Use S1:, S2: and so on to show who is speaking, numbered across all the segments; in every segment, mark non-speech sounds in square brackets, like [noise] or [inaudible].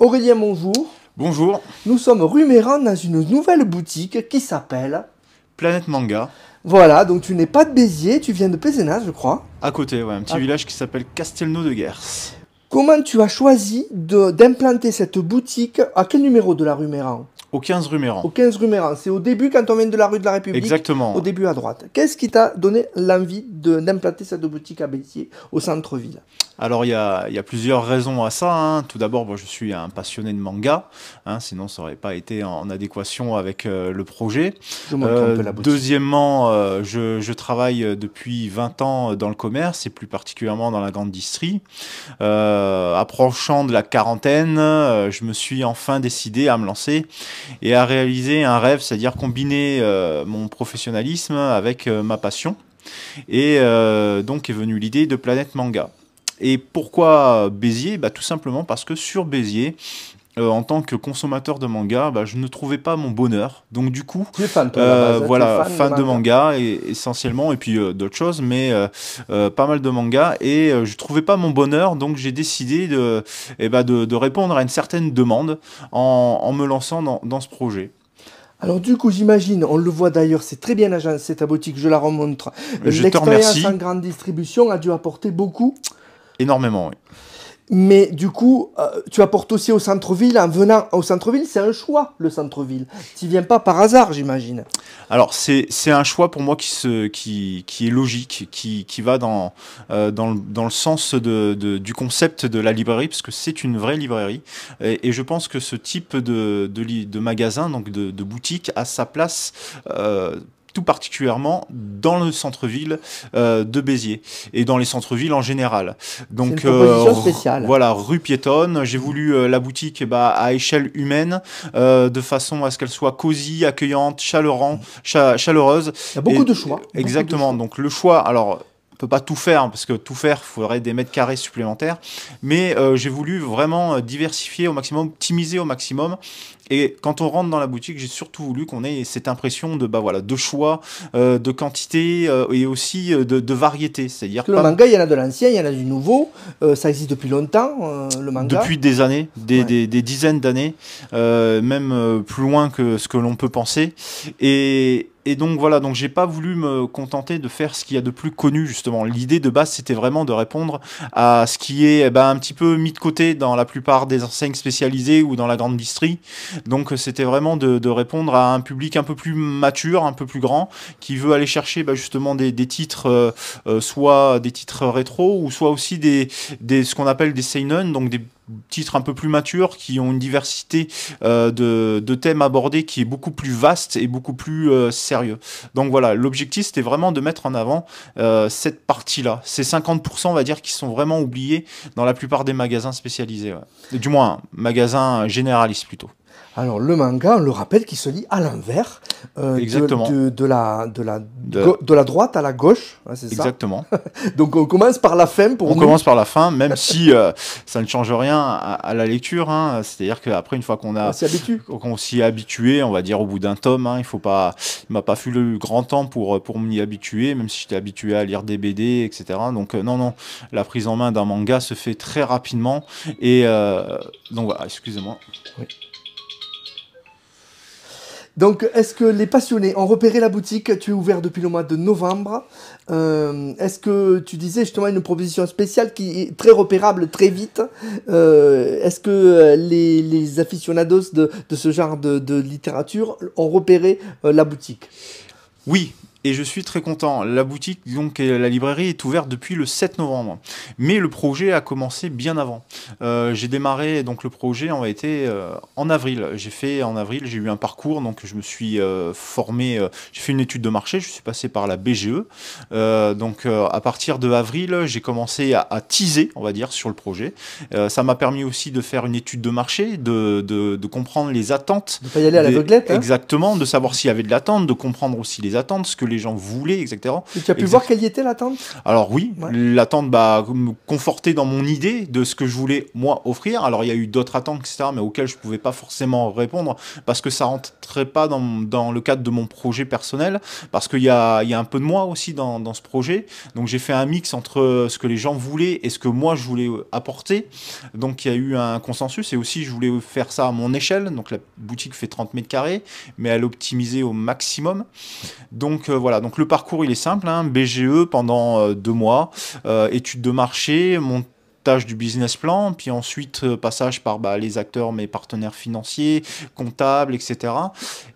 S1: Aurélien, bonjour. Bonjour. Nous sommes rue dans une nouvelle boutique qui s'appelle Planète Manga. Voilà, donc tu n'es pas de Béziers, tu viens de Pézenas, je crois.
S2: À côté, ouais, un petit ah. village qui s'appelle Castelnau de Guers.
S1: Comment tu as choisi d'implanter cette boutique à quel numéro de la rue Méran Au 15 rue Méran. Au 15 rue Méran. C'est au début quand on vient de la rue de la République. Exactement. Au début à droite. Qu'est-ce qui t'a donné l'envie d'implanter cette boutique à Béziers, au centre-ville
S2: alors il y, a, plusieurs raisons à ça. Hein. Tout d'abord, moi je suis un passionné de manga, hein. sinon ça n'aurait pas été en adéquation avec euh, le projet. Euh, deuxièmement, euh, je, travaille depuis 20 ans dans le commerce et plus particulièrement dans la grande distrie. Euh, approchant de la quarantaine, euh, je me suis enfin décidé à me lancer et à réaliser un rêve, c'est-à-dire combiner euh, mon professionnalisme avec ma passion. Et donc est venue l'idée de Planète Manga. Et pourquoi Béziers bah, Tout simplement parce que sur Béziers, euh, en tant que consommateur de manga, bah, je ne trouvais pas mon bonheur. Donc du coup, tu fan, euh, hein, voilà, fan, de, manga, et, essentiellement, et puis euh, d'autres choses, mais pas mal de manga. Et je trouvais pas mon bonheur, donc j'ai décidé de, eh bah, de, répondre à une
S1: certaine demande en, en me lançant dans, ce projet. Alors du coup, j'imagine, on le voit d'ailleurs, c'est très bien agencé ta boutique, je la remontre. L'expérience en grande distribution a dû apporter beaucoup. Énormément, oui. Mais du coup, euh, tu apportes aussi au centre-ville. En venant au centre-ville, c'est un choix, le centre-ville. Tu viens pas par hasard, j'imagine.
S2: Alors, c'est un choix pour moi qui, se, qui, qui est logique, qui, qui va dans, euh, dans, le, dans, le, sens de, de, du concept de la librairie, parce que c'est une vraie librairie. Et, je pense que ce type de, de, de magasin, donc de, boutique, a sa place euh, tout particulièrement dans le centre-ville euh, de Béziers et dans les centres-villes en général. Donc euh, voilà, rue piétonne, j'ai voulu euh, la boutique eh ben, à échelle humaine de façon à ce qu'elle soit cosy, accueillante, chaleurant, chaleureuse. Il y a beaucoup de choix. Exactement, donc le choix, alors on peut pas tout faire hein, parce que tout faire faudrait des mètres carrés supplémentaires mais j'ai voulu vraiment diversifier au maximum optimiser au maximum et quand on rentre dans la boutique, j'ai surtout voulu qu'on ait cette impression de bah voilà de choix, euh, de quantité euh, et aussi euh, de, variété. C'est-à-dire le manga,
S1: il y en a de l'ancien, il y en a du nouveau. ça existe depuis longtemps le manga. Depuis
S2: des années, des, dizaines d'années, même plus loin que ce que l'on peut penser. Et, donc voilà, donc j'ai pas voulu me contenter de faire ce qu'il y a de plus connu justement. L'idée de base c'était vraiment de répondre à ce qui est eh ben, un petit peu mis de côté dans la plupart des enseignes spécialisées ou dans la grande distrie, donc euh, c'était vraiment de, répondre à un public un peu plus mature, un peu plus grand, qui veut aller chercher bah, justement des, titres, euh, euh, soit des titres rétro, ou soit aussi des, des ce qu'on appelle des seinen, donc des titres un peu plus matures qui ont une diversité de, thèmes abordés qui est beaucoup plus vaste et beaucoup plus sérieux. Donc voilà, l'objectif c'était vraiment de mettre en avant cette partie-là. Ces 50% on va dire qui sont vraiment oubliés dans la plupart des magasins spécialisés, ouais. du moins magasins généralistes plutôt.
S1: Alors le manga, on le rappelle, qui se lit à l'envers, euh, de, la, de, la, de... la droite à la gauche, hein, c'est ça Exactement. [laughs] Donc on commence par la fin pour On commence
S2: par la fin, même [laughs] si euh, ça ne change rien à, la lecture. Hein. C'est-à-dire qu'après, une fois qu'on a s'y habitué, on va dire au bout d'un tome, hein, il faut pas, m'a pas fallu grand temps pour euh, pour m'y habituer, même si j'étais habitué à lire des BD, etc. Donc non, non, la prise en main d'un manga se fait très rapidement et donc voilà,
S1: excusez-moi. Donc, est-ce que les passionnés ont repéré la boutique Tu es ouvert depuis le mois de novembre. Euh, est-ce que tu disais justement une proposition spéciale qui est très repérable très vite euh, Est-ce que euh, les, aficionados de, ce genre de, littérature ont repéré la boutique
S2: Oui, et je suis très content. La boutique, donc et la librairie, est ouverte depuis le 7 novembre. Mais le projet a commencé bien avant. Euh, j'ai démarré donc le projet en été euh, en avril. J'ai fait en avril, j'ai eu un parcours, donc je me suis euh, formé, j'ai fait une étude de marché, je suis passé par la BGE. donc à partir de avril, j'ai commencé à, teaser, on va dire, sur le projet. ça m'a permis aussi de faire une étude de marché, de, comprendre les attentes. De pas y aller à la hein. exactement, de savoir s'il y avait de l'attente, de comprendre aussi les attentes, ce que les gens voulaient exactement. Et tu as pu voir
S1: quelle y était l'attente
S2: Alors oui, l'attente bah, me confortait dans mon idée de ce que je voulais moi offrir. Alors il y a eu d'autres attentes, etc., mais auxquelles je ne pouvais pas forcément répondre parce que ça rentrait pas dans, dans le cadre de mon projet personnel, parce qu'il y a, y a, un peu de moi aussi dans, dans ce projet. Donc j'ai fait un mix entre ce que les gens voulaient et ce que moi je voulais euh, apporter. Donc il y a eu un consensus et aussi je voulais faire ça à mon échelle. Donc la boutique fait 30 mètres carrés, mais elle l'optimiser au maximum. Donc euh, voilà, donc le parcours il est simple, hein. BGE pendant euh, deux mois, euh, études de marché, mon du business plan, puis ensuite euh, passage par bah, les acteurs, mes partenaires financiers, comptables, etc.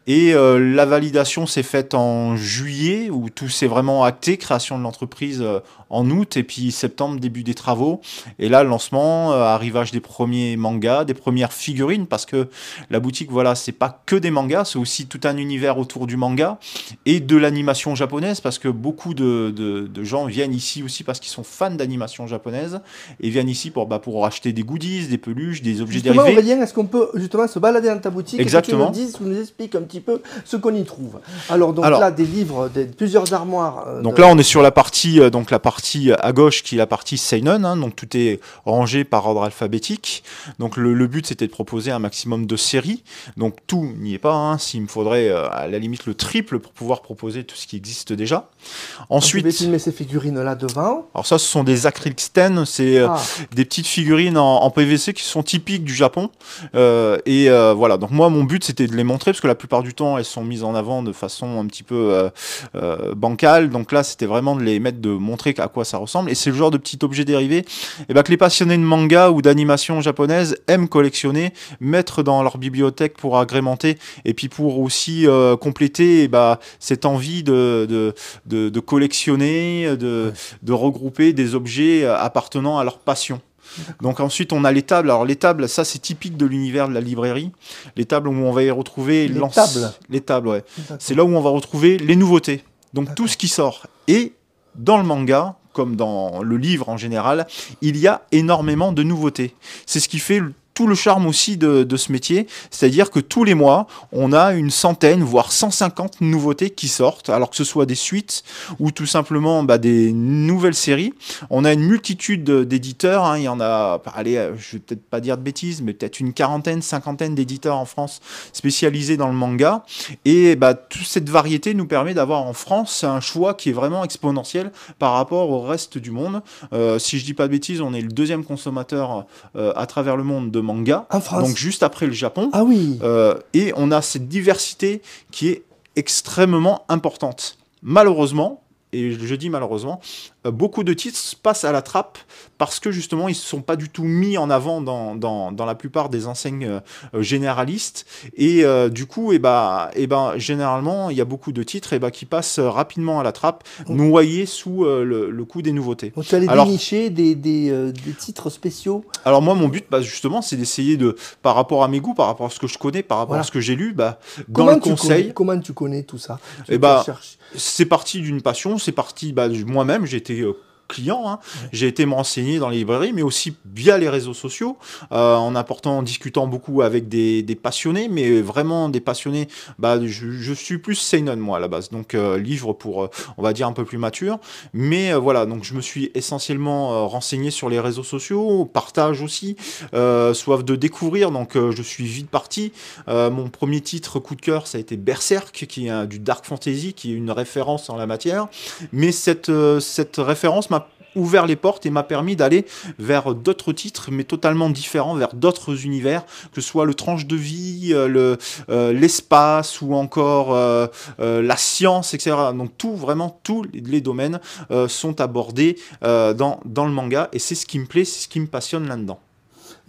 S2: Et euh, la validation s'est faite en juillet, où tout s'est vraiment acté, création de l'entreprise euh, en août, et puis septembre, début des travaux. Et là, lancement, arrivage des premiers mangas, des premières figurines, parce que la boutique, voilà, c'est pas que des mangas, c'est aussi tout un univers autour du manga et de l'animation japonaise, parce que beaucoup de, de, de gens viennent ici aussi parce qu'ils sont fans d'animation japonaise et viennent ici pour, bah, pour acheter des goodies, des peluches, des objets justement, dérivés. Aurélien,
S1: est-ce qu'on peut justement se balader dans ta boutique Exactement. et tu nous dises, nous expliques un petit peu ce qu'on y trouve Alors, donc là, des livres, plusieurs armoires. Euh, donc là, on est
S2: sur la partie, euh, donc la partie euh, à gauche qui est la partie Seinen, hein. donc tout est rangé par ordre alphabétique. Donc le, le but, c'était de proposer un maximum de séries. Donc tout n'y est pas, hein. s'il me faudrait à la limite le triple pour pouvoir proposer tout ce qui existe déjà.
S1: Ensuite. mais ces figurines là devant.
S2: Alors ça, ce sont des acrylic c'est ah des petites figurines en, PVC qui sont typiques du Japon. Euh, et euh, voilà, donc moi, mon but, c'était de les montrer, parce que la plupart du temps, elles sont mises en avant de façon un petit peu euh, bancale. Donc là, c'était vraiment de les mettre, de montrer à quoi ça ressemble. Et c'est le genre de petit objet dérivé eh ben, que les passionnés de manga ou d'animation japonaise aiment collectionner, mettre dans leur bibliothèque pour agrémenter et puis pour aussi compléter eh ben, cette envie de, de, de, collectionner, de, regrouper des objets appartenant à leur donc ensuite on a les tables. Alors les tables, ça c'est typique de l'univers de la librairie. Les tables où on va y retrouver les tables. Les tables, ouais. C'est là où on va retrouver les nouveautés. Donc tout ce qui sort. Et dans le manga, comme dans le livre en général, il y a énormément de nouveautés. C'est ce qui fait tout le charme aussi de, ce métier, c'est-à-dire que tous les mois, on a une centaine, voire 150 nouveautés qui sortent, alors que ce soit des suites ou tout simplement bah, des nouvelles séries. On a une multitude d'éditeurs, hein. il y en a, allez, euh, je vais peut-être pas dire de bêtises, mais peut-être une quarantaine, cinquantaine d'éditeurs en France spécialisés dans le manga, et bah, toute cette variété nous permet d'avoir en France un choix qui est vraiment exponentiel par rapport au reste du monde. Euh, si je dis pas de bêtises, on est le deuxième consommateur euh, à travers le monde de manga, ah, donc juste après le Japon. Ah oui. Euh, et on a cette diversité qui est extrêmement importante. Malheureusement, et je dis malheureusement, beaucoup de titres passent à la trappe parce que justement ils ne sont pas du tout mis en avant dans, dans, la plupart des enseignes euh, généralistes et euh, du coup et eh bah, ben, eh et ben généralement il y a beaucoup de titres et eh ben, qui passent euh, rapidement à la trappe noyés sous le, coup des nouveautés. Donc tu allais dénicher
S1: des, des, titres spéciaux
S2: Alors moi mon but bah, justement c'est d'essayer de par rapport à mes goûts, par rapport à ce que je connais, par rapport à ce que j'ai lu, bah, dans le conseil.
S1: comment tu connais tout ça et ben bah,
S2: C'est parti d'une passion, c'est parti bah, moi-même, j'étais to you. client, hein. J'ai été me renseigner dans les librairies, mais aussi via les réseaux sociaux, euh, en apportant, en discutant beaucoup avec des, passionnés, mais vraiment des passionnés. Bah, je, suis plus seinen moi à la base, donc euh, livre pour, euh, on va dire un peu plus mature. Mais voilà, donc je me suis essentiellement renseigné sur les réseaux sociaux, partage aussi, soif de découvrir. Donc je suis vite parti. mon premier titre coup de cœur, ça a été Berserk, qui est du dark fantasy, qui est une référence en la matière. Mais cette cette référence m'a ouvert les portes et m'a permis d'aller vers d'autres titres, mais totalement différents, vers d'autres univers, que ce soit le tranche de vie, euh, euh, l'espace ou encore euh, la science, etc. Donc tout, vraiment, tous les domaines sont abordés dans, dans le manga et c'est ce qui me plaît, c'est ce qui me passionne là-dedans.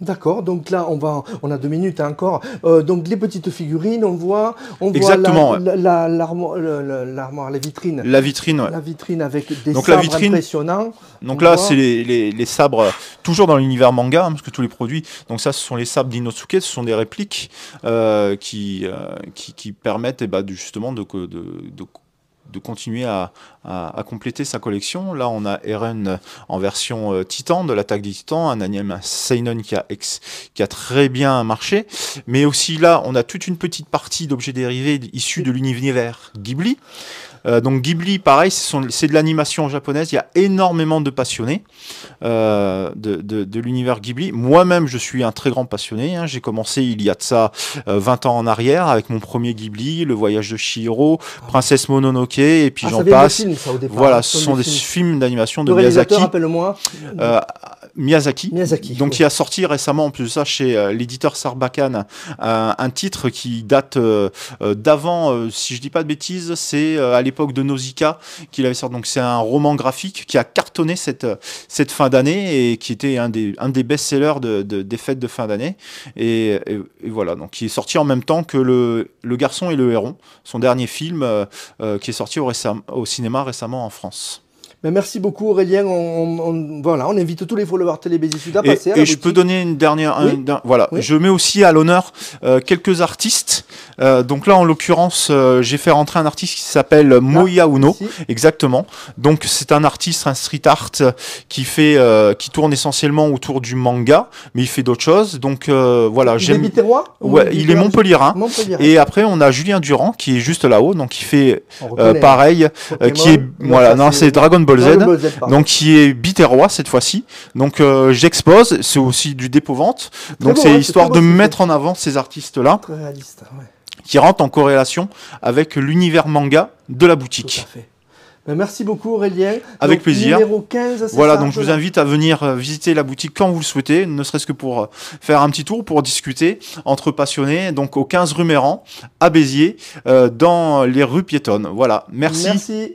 S1: D'accord, donc là on va, on a deux minutes hein, encore. Euh, donc les petites figurines, on voit, voit la, la, vitrine. La vitrine, La vitrine avec des sabres impressionnants. Donc là, c'est
S2: les, sabres toujours dans l'univers manga, hein, parce que tous les produits. Donc ça, ce sont les sabres d'Inosuke, ce sont des répliques euh, euh, qui, qui, permettent, eh ben, justement de, de, de de continuer à, compléter sa collection. Là, on a Eren en version euh, Titan, de l'attaque des Titans, un anime Seinon qui a, très bien marché. Mais aussi là, on a toute une petite partie d'objets dérivés issus de l'univers Ghibli. Euh, donc Ghibli, pareil, c'est de l'animation japonaise. Il y a énormément de passionnés euh, de, l'univers Ghibli. Moi-même, je suis un très grand passionné. Hein. J'ai commencé il y a de ça 20 ans en arrière avec mon premier Ghibli, Le Voyage de Shihiro, ah Princesse Mononoke, et puis ah, j'en passe. voilà, hein, ce sont des films, d'animation de, Miyazaki. Rappelle-moi. Euh, Miyazaki, Miyazaki, donc il a sorti récemment en plus de ça chez euh, l'éditeur Sarbacane euh, un titre qui date euh, d'avant, si je dis pas de bêtises, c'est à l'époque de Nausicaa qu'il avait sorti. Donc c'est un roman graphique qui a cartonné cette, cette fin d'année et qui était un des, un des best-sellers de, des fêtes de fin d'année. Et, voilà, donc qui est sorti en même temps que le, Garçon et le Héron, son dernier film qui est sorti au, au cinéma récemment en France
S1: merci beaucoup Aurélien. On, voilà, on invite tous les followers télé Sud à et, passer. et je peux
S2: donner une dernière. voilà, je mets aussi à l'honneur euh, quelques artistes. Euh, donc là, en l'occurrence, euh, j'ai fait rentrer un artiste qui s'appelle Moya Uno, exactement. Donc c'est un artiste, un street art qui fait, qui tourne essentiellement autour du manga, mais il fait d'autres choses. Donc voilà, j'aime. Il est Montpellier. Ouais, il est Et après, on a Julien Durand qui est juste là-haut, donc il fait hein. pareil, qui est voilà, non, c'est Dragon Ball donc qui est biterrois cette fois-ci. Donc euh, j'expose, c'est aussi du dépôt-vente. Donc c'est histoire de mettre en avant ces artistes-là. Hein, qui rentrent en corrélation avec l'univers manga de la boutique. Ben, merci beaucoup Aurélien. Avec plaisir. Numéro
S1: 15, voilà, donc je vous
S2: invite à venir euh, visiter la boutique quand vous le souhaitez, ne serait-ce que pour euh, faire un petit tour, pour discuter entre passionnés, donc au 15 rue Méran, à Béziers, dans les rues piétonnes. Voilà, merci.
S1: Merci.